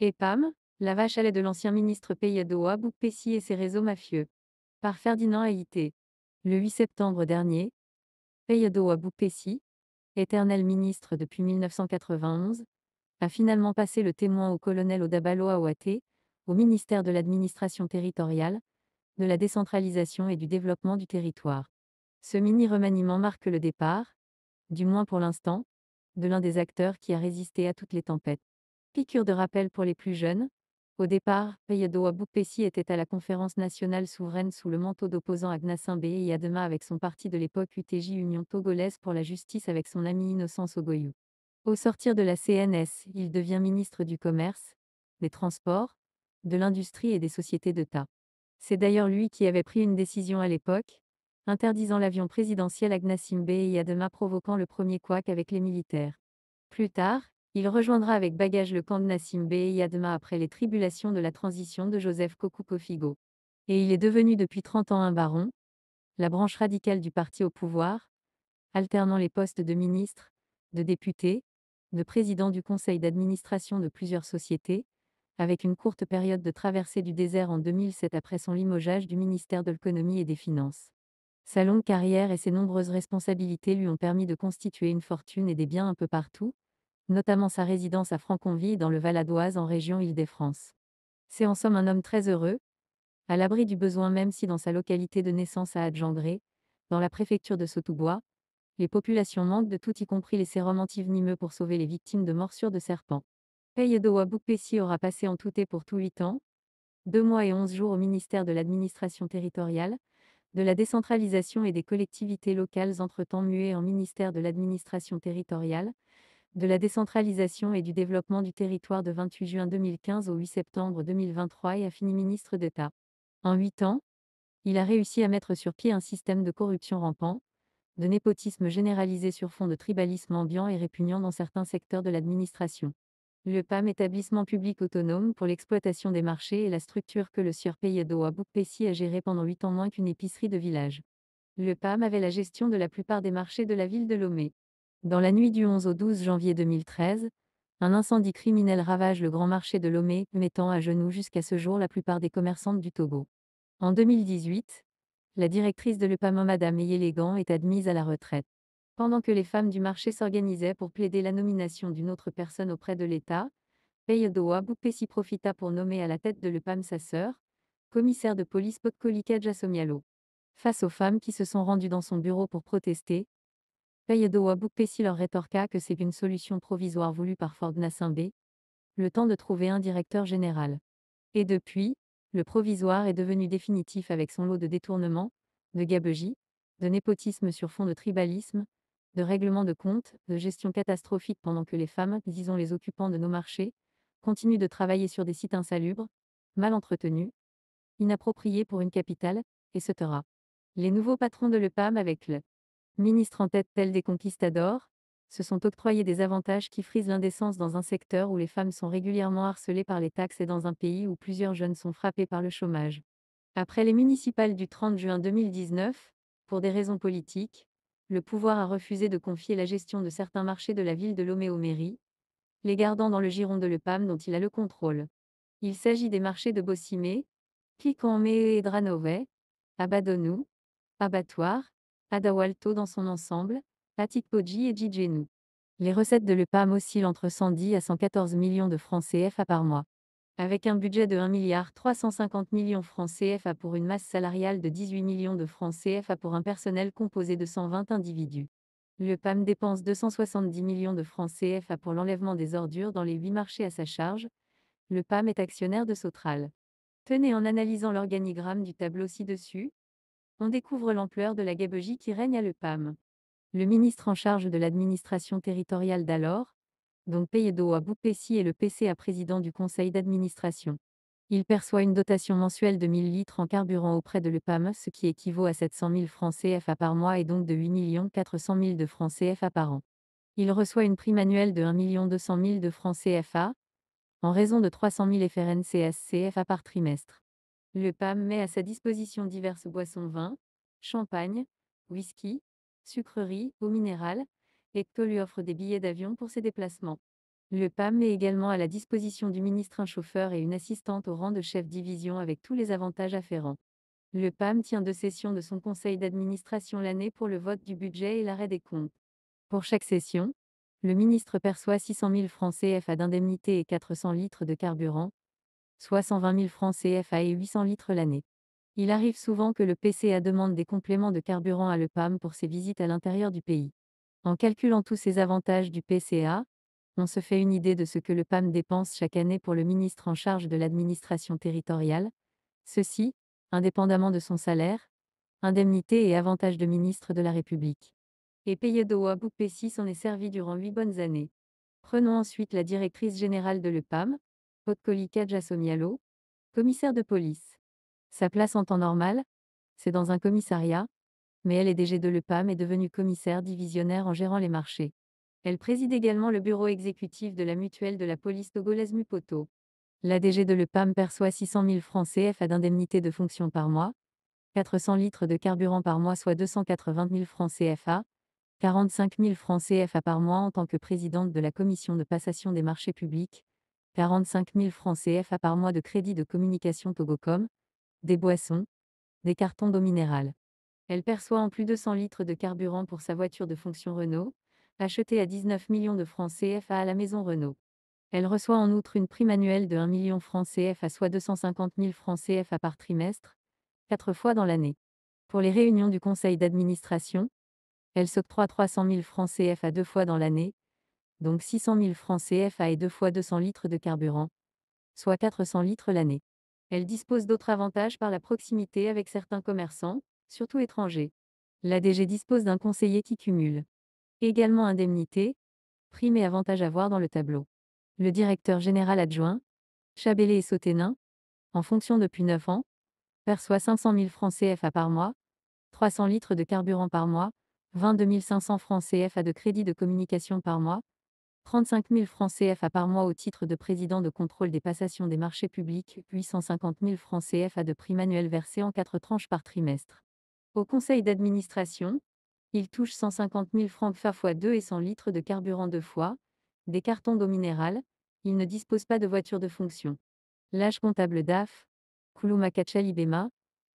Et Pam, la vache à de l'ancien ministre Abou Pessi et ses réseaux mafieux. Par Ferdinand Haïté. Le 8 septembre dernier, Abou Pessi, éternel ministre depuis 1991, a finalement passé le témoin au colonel Odabalo Aouate, au ministère de l'Administration territoriale, de la décentralisation et du développement du territoire. Ce mini-remaniement marque le départ, du moins pour l'instant, de l'un des acteurs qui a résisté à toutes les tempêtes. Piqûre de rappel pour les plus jeunes. Au départ, Payado Pessi était à la conférence nationale souveraine sous le manteau d'opposant à Gnassingbé et Yadema avec son parti de l'époque UTJ Union Togolaise pour la justice avec son ami Innocence Ogoyou. Au sortir de la CNS, il devient ministre du Commerce, des Transports, de l'Industrie et des Sociétés d'État. C'est d'ailleurs lui qui avait pris une décision à l'époque, interdisant l'avion présidentiel à Gnassingbé et Yadema provoquant le premier couac avec les militaires. Plus tard, il rejoindra avec bagage le camp de Nassim Bey et Yadma après les tribulations de la transition de Joseph Kofigo. Et il est devenu depuis 30 ans un baron, la branche radicale du parti au pouvoir, alternant les postes de ministre, de député, de président du conseil d'administration de plusieurs sociétés, avec une courte période de traversée du désert en 2007 après son limogeage du ministère de l'économie et des finances. Sa longue carrière et ses nombreuses responsabilités lui ont permis de constituer une fortune et des biens un peu partout, notamment sa résidence à Franconville dans le val d'Oise en région île des france C'est en somme un homme très heureux, à l'abri du besoin même si dans sa localité de naissance à Adjangré, dans la préfecture de Sotoubois, les populations manquent de tout y compris les sérums antivenimeux pour sauver les victimes de morsures de serpents. Payedowa Boukpessi aura passé en tout et pour tout 8 ans, 2 mois et 11 jours au ministère de l'administration territoriale, de la décentralisation et des collectivités locales entre-temps mué en ministère de l'administration territoriale, de la décentralisation et du développement du territoire de 28 juin 2015 au 8 septembre 2023 et a fini ministre d'État. En huit ans, il a réussi à mettre sur pied un système de corruption rampant, de népotisme généralisé sur fond de tribalisme ambiant et répugnant dans certains secteurs de l'administration. Le PAM, établissement public autonome pour l'exploitation des marchés, et la structure que le sieur Payado à Boukpessi a gérée pendant huit ans moins qu'une épicerie de village. Le PAM avait la gestion de la plupart des marchés de la ville de Lomé. Dans la nuit du 11 au 12 janvier 2013, un incendie criminel ravage le grand marché de Lomé, mettant à genoux jusqu'à ce jour la plupart des commerçantes du Togo. En 2018, la directrice de l'UPAM, Madame Yélégan est admise à la retraite. Pendant que les femmes du marché s'organisaient pour plaider la nomination d'une autre personne auprès de l'État, Peyodoa s'y profita pour nommer à la tête de l'EPAM sa sœur, commissaire de police Podkolika Jasomialo. Face aux femmes qui se sont rendues dans son bureau pour protester, Payedo si leur rétorqua que c'est une solution provisoire voulue par Ford B, le temps de trouver un directeur général. Et depuis, le provisoire est devenu définitif avec son lot de détournements, de gabegies, de népotisme sur fond de tribalisme, de règlement de comptes, de gestion catastrophique pendant que les femmes, disons les occupants de nos marchés, continuent de travailler sur des sites insalubres, mal entretenus, inappropriés pour une capitale, et Les nouveaux patrons de l'EPAM avec le Ministre en tête tels des conquistadors, se sont octroyés des avantages qui frisent l'indécence dans un secteur où les femmes sont régulièrement harcelées par les taxes et dans un pays où plusieurs jeunes sont frappés par le chômage. Après les municipales du 30 juin 2019, pour des raisons politiques, le pouvoir a refusé de confier la gestion de certains marchés de la ville de Lomé aux mairies, les gardant dans le giron de l'EPAM dont il a le contrôle. Il s'agit des marchés de Bossimé, Cliquant-Mé et Dranové, Abadonou, Abattoir, Adawalto dans son ensemble, Patit et Jijenu. Les recettes de l'EPAM oscillent entre 110 à 114 millions de francs CFA par mois. Avec un budget de 1 milliard francs CFA pour une masse salariale de 18 millions de francs CFA pour un personnel composé de 120 individus. L'EPAM dépense 270 millions de francs CFA pour l'enlèvement des ordures dans les 8 marchés à sa charge. L'EPAM est actionnaire de Sotral. Tenez en analysant l'organigramme du tableau ci-dessus, on découvre l'ampleur de la gabegie qui règne à l'EPAM. Le ministre en charge de l'administration territoriale d'alors, donc Payedo à Pessi, et le PCA président du conseil d'administration. Il perçoit une dotation mensuelle de 1000 litres en carburant auprès de l'EPAM, ce qui équivaut à 700 000 francs CFA par mois et donc de 8 400 000 de francs CFA par an. Il reçoit une prime annuelle de 1 200 000 de francs CFA, en raison de 300 000 FRNCS CFA par trimestre. Le PAM met à sa disposition diverses boissons vins, champagne, whisky, sucreries, eau minérale, et que lui offre des billets d'avion pour ses déplacements. Le PAM met également à la disposition du ministre un chauffeur et une assistante au rang de chef division avec tous les avantages afférents. Le PAM tient deux sessions de son conseil d'administration l'année pour le vote du budget et l'arrêt des comptes. Pour chaque session, le ministre perçoit 600 000 francs CFA d'indemnité et 400 litres de carburant, soit 120 000 francs CFA et 800 litres l'année. Il arrive souvent que le PCA demande des compléments de carburant à l'EPAM pour ses visites à l'intérieur du pays. En calculant tous ces avantages du PCA, on se fait une idée de ce que le PAM dépense chaque année pour le ministre en charge de l'administration territoriale, ceci, indépendamment de son salaire, indemnité et avantages de ministre de la République. Et payé d'Oabouk P6 en est servi durant huit bonnes années. Prenons ensuite la directrice générale de l'EPAM, Podkolika Jassomialo, commissaire de police. Sa place en temps normal, c'est dans un commissariat, mais elle est DG de l'EPAM et devenue commissaire divisionnaire en gérant les marchés. Elle préside également le bureau exécutif de la mutuelle de la police togolaise Mupoto. La DG de l'EPAM perçoit 600 000 francs CFA d'indemnité de fonction par mois, 400 litres de carburant par mois soit 280 000 francs CFA, 45 000 francs CFA par mois en tant que présidente de la commission de passation des marchés publics, 45 000 francs CFA par mois de crédit de communication Togocom, des boissons, des cartons d'eau minérale. Elle perçoit en plus de 100 litres de carburant pour sa voiture de fonction Renault, achetée à 19 millions de francs CFA à la maison Renault. Elle reçoit en outre une prime annuelle de 1 million francs CFA, soit 250 000 francs CFA par trimestre, quatre fois dans l'année. Pour les réunions du conseil d'administration, elle s'octroie 300 000 francs CFA deux fois dans l'année, donc 600 000 francs CFA et 2 fois 200 litres de carburant, soit 400 litres l'année. Elle dispose d'autres avantages par la proximité avec certains commerçants, surtout étrangers. L'ADG dispose d'un conseiller qui cumule également indemnité, primes et avantages à voir dans le tableau. Le directeur général adjoint, Chabellé et Sauténin, en fonction depuis 9 ans, perçoit 500 000 francs CFA par mois, 300 litres de carburant par mois, 22 500 francs CFA de crédit de communication par mois, 35 000 francs CFA par mois au titre de président de contrôle des passations des marchés publics, 850 000 francs CFA de prix manuel versé en quatre tranches par trimestre. Au conseil d'administration, il touche 150 000 francs FA x 2 et 100 litres de carburant deux fois, des cartons d'eau minérale, il ne dispose pas de voiture de fonction. L'âge comptable DAF, Kuluma Kachali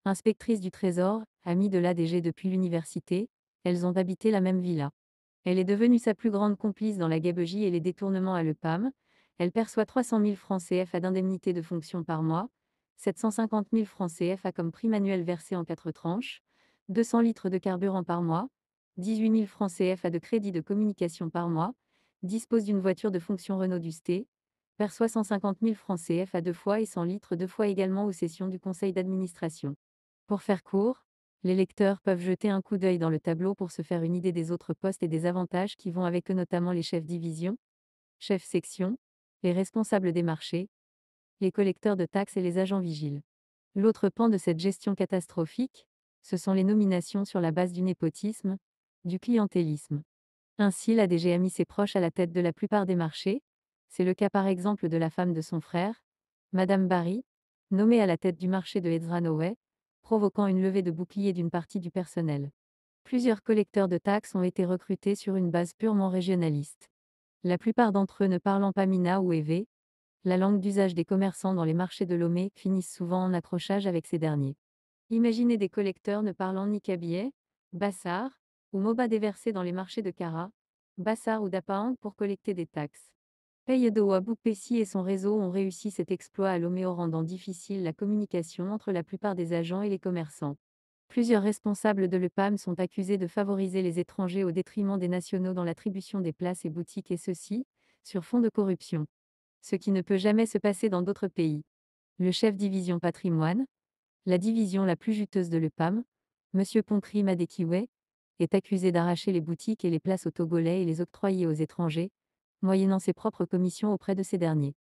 inspectrice du Trésor, amie de l'ADG depuis l'université, elles ont habité la même villa. Elle est devenue sa plus grande complice dans la gabegie et les détournements à l'EPAM. Elle perçoit 300 000 francs CFA d'indemnité de fonction par mois, 750 000 francs CFA comme prix manuel versé en quatre tranches, 200 litres de carburant par mois, 18 000 francs CFA de crédit de communication par mois, dispose d'une voiture de fonction Renault Dusté, perçoit 150 000 francs CFA deux fois et 100 litres deux fois également aux sessions du conseil d'administration. Pour faire court, les lecteurs peuvent jeter un coup d'œil dans le tableau pour se faire une idée des autres postes et des avantages qui vont avec eux notamment les chefs division, chefs sections, les responsables des marchés, les collecteurs de taxes et les agents vigiles. L'autre pan de cette gestion catastrophique, ce sont les nominations sur la base du népotisme, du clientélisme. Ainsi, la DG a mis ses proches à la tête de la plupart des marchés. C'est le cas par exemple de la femme de son frère, Madame Barry, nommée à la tête du marché de Ezra provoquant une levée de boucliers d'une partie du personnel. Plusieurs collecteurs de taxes ont été recrutés sur une base purement régionaliste. La plupart d'entre eux ne parlant pas Mina ou Evé, la langue d'usage des commerçants dans les marchés de Lomé finissent souvent en accrochage avec ces derniers. Imaginez des collecteurs ne parlant ni cabillet, bassar, ou moba déversés dans les marchés de Kara, bassar ou d'Apaang pour collecter des taxes. Abu Pessi et son réseau ont réussi cet exploit à Lomé rendant difficile la communication entre la plupart des agents et les commerçants. Plusieurs responsables de l'EPAM sont accusés de favoriser les étrangers au détriment des nationaux dans l'attribution des places et boutiques et ceci, sur fond de corruption. Ce qui ne peut jamais se passer dans d'autres pays. Le chef division patrimoine, la division la plus juteuse de l'EPAM, M. Poncri Madekiwe, est accusé d'arracher les boutiques et les places aux Togolais et les octroyer aux étrangers, moyennant ses propres commissions auprès de ces derniers.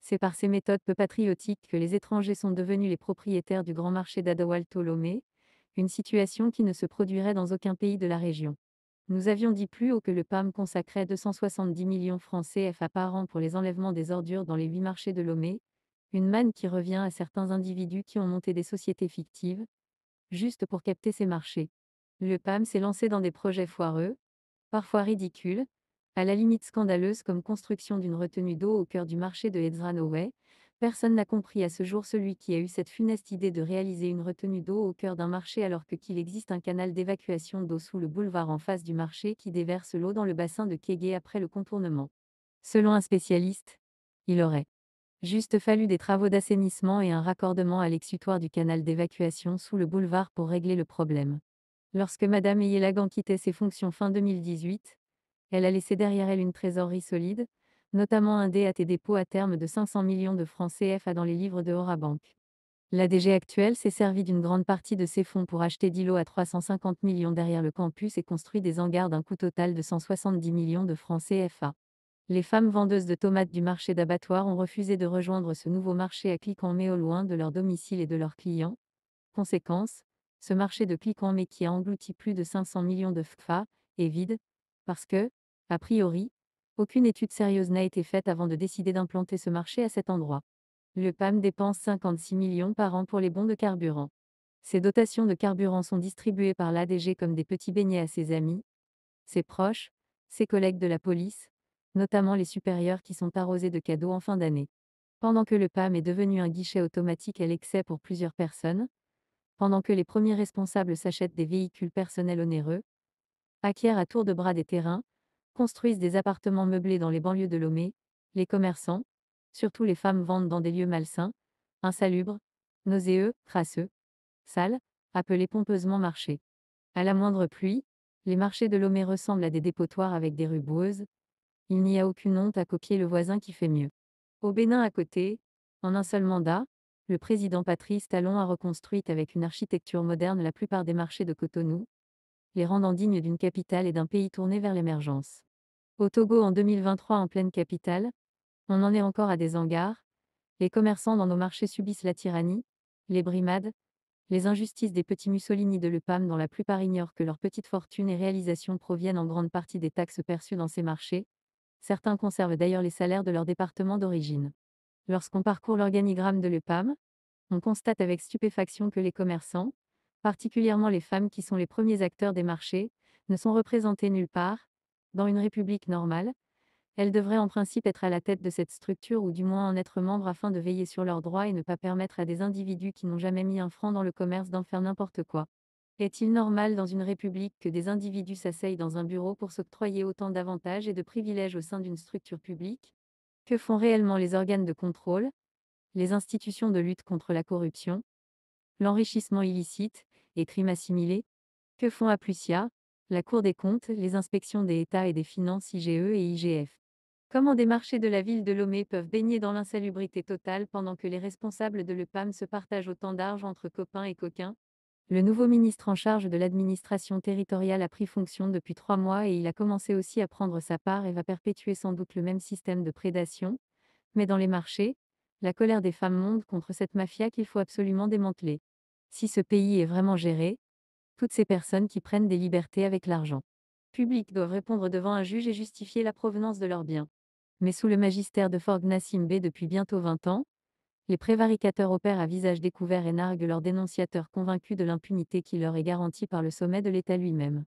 C'est par ces méthodes peu patriotiques que les étrangers sont devenus les propriétaires du grand marché d'Adawalto-Lomé, une situation qui ne se produirait dans aucun pays de la région. Nous avions dit plus haut que le PAM consacrait 270 millions francs CFA par an pour les enlèvements des ordures dans les huit marchés de Lomé, une manne qui revient à certains individus qui ont monté des sociétés fictives, juste pour capter ces marchés. Le PAM s'est lancé dans des projets foireux, parfois ridicules, à la limite scandaleuse comme construction d'une retenue d'eau au cœur du marché de Hedzranoway, personne n'a compris à ce jour celui qui a eu cette funeste idée de réaliser une retenue d'eau au cœur d'un marché alors que qu'il existe un canal d'évacuation d'eau sous le boulevard en face du marché qui déverse l'eau dans le bassin de Kégué après le contournement. Selon un spécialiste, il aurait juste fallu des travaux d'assainissement et un raccordement à l'exutoire du canal d'évacuation sous le boulevard pour régler le problème. Lorsque Madame Eyelagan quittait ses fonctions fin 2018, elle a laissé derrière elle une trésorerie solide, notamment un dé à dépôts à terme de 500 millions de francs CFA dans les livres de Horabank. La DG actuelle s'est servie d'une grande partie de ses fonds pour acheter 10 à 350 millions derrière le campus et construit des hangars d'un coût total de 170 millions de francs CFA. Les femmes vendeuses de tomates du marché d'abattoir ont refusé de rejoindre ce nouveau marché à cliquant mais au loin de leur domicile et de leurs clients. Conséquence, ce marché de cliquant mais qui a englouti plus de 500 millions de FFA est vide, parce que, a priori, aucune étude sérieuse n'a été faite avant de décider d'implanter ce marché à cet endroit. Le PAM dépense 56 millions par an pour les bons de carburant. Ces dotations de carburant sont distribuées par l'ADG comme des petits beignets à ses amis, ses proches, ses collègues de la police, notamment les supérieurs qui sont arrosés de cadeaux en fin d'année. Pendant que le PAM est devenu un guichet automatique à l'excès pour plusieurs personnes, pendant que les premiers responsables s'achètent des véhicules personnels onéreux, acquièrent à tour de bras des terrains, construisent des appartements meublés dans les banlieues de Lomé, les commerçants, surtout les femmes vendent dans des lieux malsains, insalubres, nauséeux, crasseux, sales, appelés pompeusement marchés. À la moindre pluie, les marchés de Lomé ressemblent à des dépotoirs avec des rues boueuses. Il n'y a aucune honte à copier le voisin qui fait mieux. Au Bénin à côté, en un seul mandat, le président Patrice Talon a reconstruit avec une architecture moderne la plupart des marchés de Cotonou, les rendant dignes d'une capitale et d'un pays tourné vers l'émergence. Au Togo en 2023 en pleine capitale, on en est encore à des hangars, les commerçants dans nos marchés subissent la tyrannie, les brimades, les injustices des petits Mussolini de l'EPAM dont la plupart ignorent que leurs petites fortunes et réalisations proviennent en grande partie des taxes perçues dans ces marchés, certains conservent d'ailleurs les salaires de leur département d'origine. Lorsqu'on parcourt l'organigramme de l'EPAM, on constate avec stupéfaction que les commerçants, particulièrement les femmes qui sont les premiers acteurs des marchés, ne sont représentées nulle part. Dans une république normale, elles devraient en principe être à la tête de cette structure ou du moins en être membres afin de veiller sur leurs droits et ne pas permettre à des individus qui n'ont jamais mis un franc dans le commerce d'en faire n'importe quoi. Est-il normal dans une république que des individus s'asseyent dans un bureau pour s'octroyer autant d'avantages et de privilèges au sein d'une structure publique Que font réellement les organes de contrôle Les institutions de lutte contre la corruption L'enrichissement illicite et crimes assimilés Que font Aplusia, la Cour des comptes, les inspections des États et des finances IGE et IGF Comment des marchés de la ville de Lomé peuvent baigner dans l'insalubrité totale pendant que les responsables de l'EPAM se partagent autant d'argent entre copains et coquins Le nouveau ministre en charge de l'administration territoriale a pris fonction depuis trois mois et il a commencé aussi à prendre sa part et va perpétuer sans doute le même système de prédation. Mais dans les marchés, la colère des femmes monte contre cette mafia qu'il faut absolument démanteler si ce pays est vraiment géré, toutes ces personnes qui prennent des libertés avec l'argent public doivent répondre devant un juge et justifier la provenance de leurs biens. Mais sous le magistère de fort depuis bientôt 20 ans, les prévaricateurs opèrent à visage découvert et narguent leurs dénonciateurs convaincus de l'impunité qui leur est garantie par le sommet de l'État lui-même.